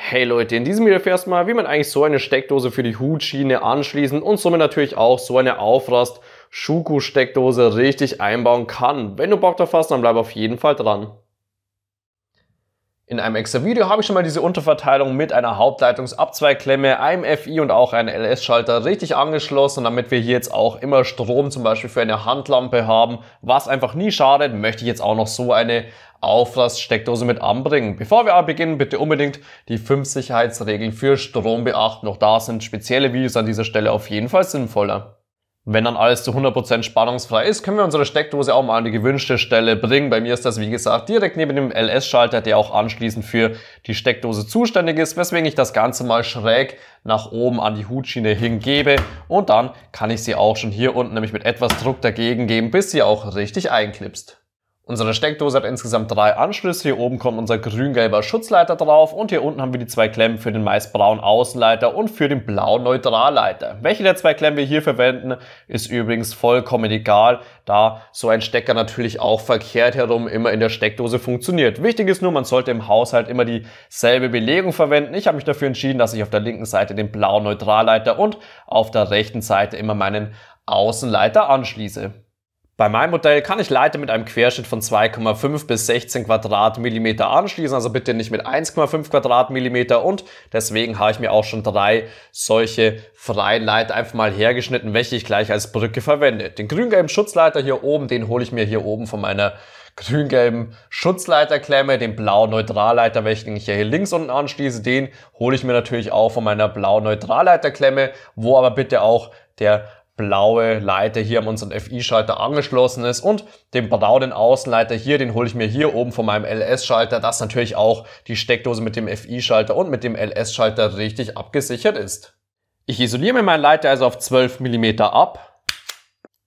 Hey Leute, in diesem Video erfährst du mal, wie man eigentlich so eine Steckdose für die Hutschiene anschließen und somit natürlich auch so eine Aufrast Schuko Steckdose richtig einbauen kann. Wenn du Bock drauf hast, dann bleib auf jeden Fall dran. In einem extra Video habe ich schon mal diese Unterverteilung mit einer Hauptleitungsabzweigklemme, einem FI und auch einem LS-Schalter richtig angeschlossen, damit wir hier jetzt auch immer Strom zum Beispiel für eine Handlampe haben, was einfach nie schadet, möchte ich jetzt auch noch so eine Auflasssteckdose mit anbringen. Bevor wir aber beginnen, bitte unbedingt die fünf Sicherheitsregeln für Strom beachten, auch da sind spezielle Videos an dieser Stelle auf jeden Fall sinnvoller. Wenn dann alles zu 100% spannungsfrei ist, können wir unsere Steckdose auch mal an die gewünschte Stelle bringen. Bei mir ist das, wie gesagt, direkt neben dem LS-Schalter, der auch anschließend für die Steckdose zuständig ist, weswegen ich das Ganze mal schräg nach oben an die Hutschiene hingebe. Und dann kann ich sie auch schon hier unten nämlich mit etwas Druck dagegen geben, bis sie auch richtig einklipst. Unsere Steckdose hat insgesamt drei Anschlüsse. Hier oben kommt unser grün-gelber Schutzleiter drauf und hier unten haben wir die zwei Klemmen für den meist-braunen Außenleiter und für den blauen Neutralleiter. Welche der zwei Klemmen wir hier verwenden, ist übrigens vollkommen egal, da so ein Stecker natürlich auch verkehrt herum immer in der Steckdose funktioniert. Wichtig ist nur, man sollte im Haushalt immer dieselbe Belegung verwenden. Ich habe mich dafür entschieden, dass ich auf der linken Seite den blauen Neutralleiter und auf der rechten Seite immer meinen Außenleiter anschließe. Bei meinem Modell kann ich Leiter mit einem Querschnitt von 2,5 bis 16 Quadratmillimeter anschließen, also bitte nicht mit 1,5 Quadratmillimeter und deswegen habe ich mir auch schon drei solche freien Leiter einfach mal hergeschnitten, welche ich gleich als Brücke verwende. Den grün-gelben Schutzleiter hier oben, den hole ich mir hier oben von meiner grün-gelben Schutzleiterklemme, den blauen Neutralleiter, welchen ich hier links unten anschließe, den hole ich mir natürlich auch von meiner blauen Neutralleiterklemme, wo aber bitte auch der blaue Leiter hier an unseren FI-Schalter angeschlossen ist und den braunen Außenleiter hier, den hole ich mir hier oben von meinem LS-Schalter, dass natürlich auch die Steckdose mit dem FI-Schalter und mit dem LS-Schalter richtig abgesichert ist. Ich isoliere mir meinen Leiter also auf 12 mm ab,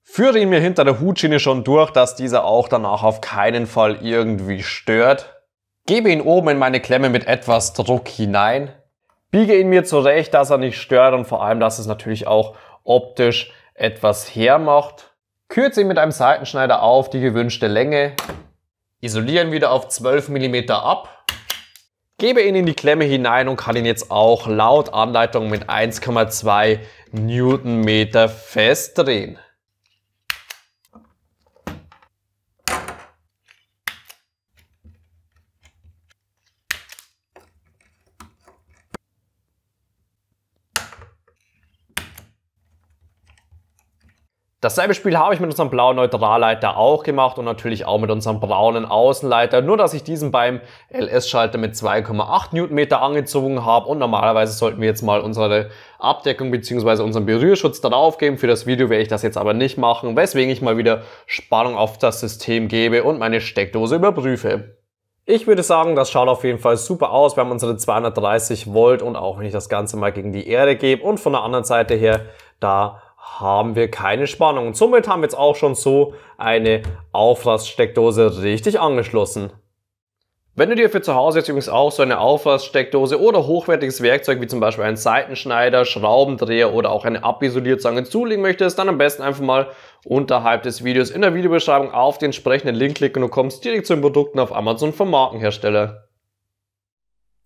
führe ihn mir hinter der Hutschiene schon durch, dass dieser auch danach auf keinen Fall irgendwie stört, gebe ihn oben in meine Klemme mit etwas Druck hinein, biege ihn mir zurecht, dass er nicht stört und vor allem, dass es natürlich auch optisch etwas hermacht. Kürze ihn mit einem Seitenschneider auf die gewünschte Länge. Isolieren wieder auf 12 mm ab. Gebe ihn in die Klemme hinein und kann ihn jetzt auch laut Anleitung mit 1,2 Newtonmeter festdrehen. Dasselbe Spiel habe ich mit unserem blauen Neutralleiter auch gemacht und natürlich auch mit unserem braunen Außenleiter, nur dass ich diesen beim LS-Schalter mit 2,8 Newtonmeter angezogen habe und normalerweise sollten wir jetzt mal unsere Abdeckung bzw. unseren Berührschutz darauf geben. Für das Video werde ich das jetzt aber nicht machen, weswegen ich mal wieder Spannung auf das System gebe und meine Steckdose überprüfe. Ich würde sagen, das schaut auf jeden Fall super aus. Wir haben unsere 230 Volt und auch wenn ich das Ganze mal gegen die Erde gebe und von der anderen Seite her da haben wir keine Spannung. Und somit haben wir jetzt auch schon so eine Auflasssteckdose richtig angeschlossen. Wenn du dir für zu Hause jetzt übrigens auch so eine Auflasssteckdose oder hochwertiges Werkzeug wie zum Beispiel einen Seitenschneider, Schraubendreher oder auch eine Abisolierzange zulegen möchtest, dann am besten einfach mal unterhalb des Videos in der Videobeschreibung auf den entsprechenden Link klicken und du kommst direkt zu den Produkten auf Amazon vom Markenhersteller.